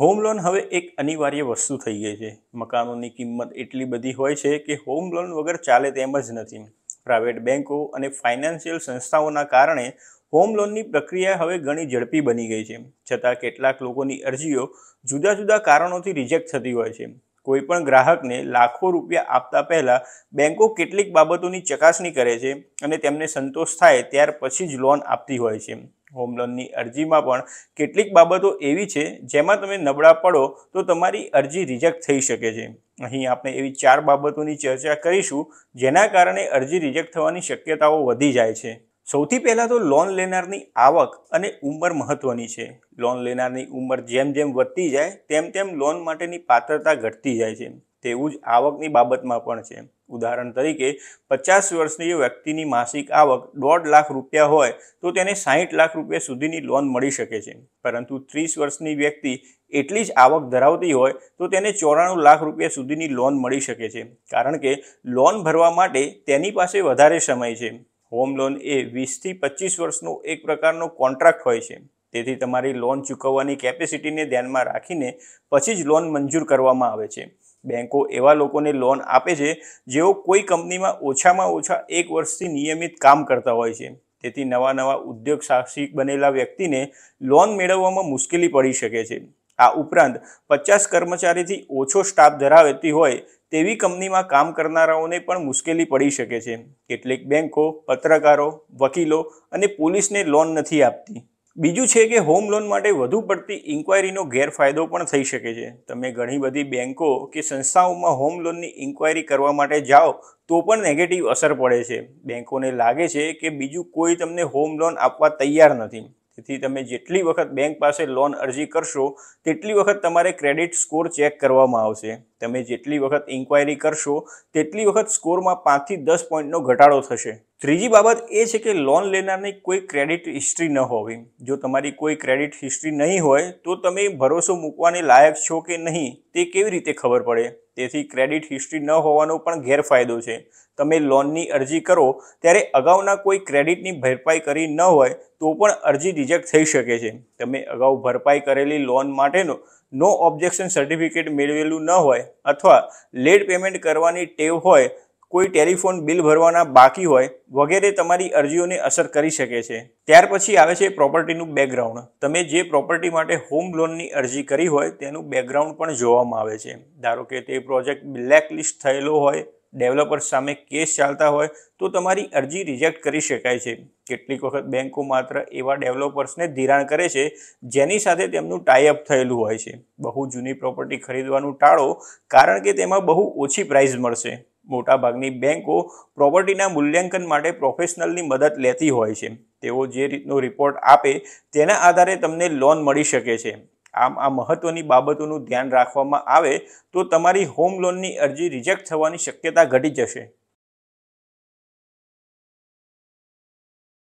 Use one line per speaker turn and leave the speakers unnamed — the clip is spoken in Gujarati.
હોમ લોન હવે એક અનિવાર્ય વસ્તુ થઈ ગઈ છે મકાનોની કિંમત એટલી બધી હોય છે કે હોમ લોન વગર ચાલે તેમ જ નથી પ્રાઇવેટ બેંકો અને ફાઇનાન્શિયલ સંસ્થાઓના કારણે હોમ લોનની પ્રક્રિયા હવે ઘણી ઝડપી બની ગઈ છે છતાં કેટલાક લોકોની અરજીઓ જુદા જુદા કારણોથી રિજેક્ટ થતી હોય છે કોઈપણ ગ્રાહકને લાખો રૂપિયા આપતા પહેલાં બેંકો કેટલીક બાબતોની ચકાસણી કરે છે અને તેમને સંતોષ થાય ત્યાર પછી જ લોન આપતી હોય છે હોમ લોનની અરજીમાં પણ કેટલીક બાબતો એવી છે જેમાં તમે નબળા પડો તો તમારી અરજી રિજેક્ટ થઈ શકે છે અહીં આપણે એવી ચાર બાબતોની ચર્ચા કરીશું જેના કારણે અરજી રિજેક્ટ થવાની શક્યતાઓ વધી જાય છે સૌથી પહેલાં તો લોન લેનારની આવક અને ઉંમર મહત્ત્વની છે લોન લેનારની ઉંમર જેમ જેમ વધતી જાય તેમ તેમ લોન માટેની પાત્રતા ઘટતી જાય છે તેવું જ આવકની બાબતમાં પણ છે ઉદાહરણ તરીકે પચાસ વર્ષની વ્યક્તિની માસિક આવક દોઢ લાખ રૂપિયા હોય તો તેને સાહીઠ લાખ રૂપિયા સુધીની લોન મળી શકે છે પરંતુ ત્રીસ વર્ષની વ્યક્તિ એટલી જ આવક ધરાવતી હોય તો તેને ચોરાણું લાખ રૂપિયા સુધીની લોન મળી શકે છે કારણ કે લોન ભરવા માટે તેની પાસે વધારે સમય છે હોમ લોન એ વીસથી પચીસ વર્ષનો એક પ્રકારનો કોન્ટ્રાક્ટ હોય છે તેથી તમારી લોન ચૂકવવાની કેપેસિટીને ધ્યાનમાં રાખીને પછી જ લોન મંજૂર કરવામાં આવે છે બેંકો એવા લોકોને લોન આપે છે જેઓ કોઈ કંપનીમાં ઓછામાં ઓછા એક વર્ષથી નિયમિત કામ કરતા હોય છે તેથી નવા નવા ઉદ્યોગ સાહસિક બનેલા વ્યક્તિને લોન મેળવવામાં મુશ્કેલી પડી શકે છે આ ઉપરાંત પચાસ કર્મચારીથી ઓછો સ્ટાફ ધરાવતી હોય તેવી કંપનીમાં કામ કરનારાઓને પણ મુશ્કેલી પડી શકે છે કેટલીક બેન્કો પત્રકારો વકીલો અને પોલીસને લોન નથી આપતી બીજું છે કે હોમ લોન માટે વધુ પડતી ઇન્ક્વાયરીનો ગેરફાયદો પણ થઈ શકે છે તમે ઘણી બધી બેંકો કે સંસ્થાઓમાં હોમ લોનની ઇન્ક્વાયરી કરવા માટે જાઓ તો પણ નેગેટિવ અસર પડે છે બેન્કોને લાગે છે કે બીજું કોઈ તમને હોમ લોન આપવા તૈયાર નથી તેથી તમે જેટલી વખત બેંક પાસે લોન અરજી કરશો તેટલી વખત તમારે ક્રેડિટ સ્કોર ચેક કરવામાં આવશે તમે જેટલી વખત ઇન્ક્વાયરી કરશો તેટલી વખત સ્કોરમાં પાંચથી દસ પોઈન્ટનો ઘટાડો થશે ત્રીજી બાબત એ છે કે લોન લેનારની કોઈ ક્રેડિટ હિસ્ટ્રી ન હોવી જો તમારી કોઈ ક્રેડિટ હિસ્ટ્રી નહીં હોય તો તમે ભરોસો મૂકવાને લાયક છો કે નહીં તે કેવી રીતે ખબર પડે તેથી ક્રેડિટ હિસ્ટ્રી ન હોવાનો પણ ગેરફાયદો છે તમે લોનની અરજી કરો ત્યારે અગાઉના કોઈ ક્રેડિટની ભરપાઈ કરી ન હોય તો પણ અરજી રિજેક્ટ થઈ શકે છે તમે અગાઉ ભરપાઈ કરેલી લોન માટેનો નો ઓબ્જેક્શન સર્ટિફિકેટ મેળવેલું ન હોય અથવા લેટ પેમેન્ટ કરવાની ટેવ હોય કોઈ ટેલિફોન બિલ ભરવાના બાકી હોય વગેરે તમારી અરજીઓને અસર કરી શકે છે ત્યાર પછી આવે છે પ્રોપર્ટીનું બેકગ્રાઉન્ડ તમે જે પ્રોપર્ટી માટે હોમ લોનની અરજી કરી હોય તેનું બેકગ્રાઉન્ડ પણ જોવામાં આવે છે ધારો કે તે પ્રોજેક્ટ બ્લેક થયેલો હોય ડેવલપર સામે કેસ ચાલતા હોય તો તમારી અરજી રિજેક્ટ કરી શકાય છે કેટલીક વખત બેંકો માત્ર એવા ડેવલપર્સને ધિરાણ કરે છે જેની સાથે તેમનું ટાઈઅપ થયેલું હોય છે બહુ જૂની પ્રોપર્ટી ખરીદવાનું ટાળો કારણ કે તેમાં બહુ ઓછી પ્રાઇસ મળશે મોટાભાગની બેન્કો પ્રોપર્ટીના મૂલ્યાંકન માટે પ્રોફેશનલની મદદ લેતી હોય છે તેઓ જે રીતનો રિપોર્ટ આપે તેના આધારે તમને લોન મળી શકે છે આમ આ મહત્વની બાબતોનું ધ્યાન રાખવામાં આવે તો તમારી હોમ લોનની અરજી રિજેક્ટ થવાની શક્યતા ઘટી જશે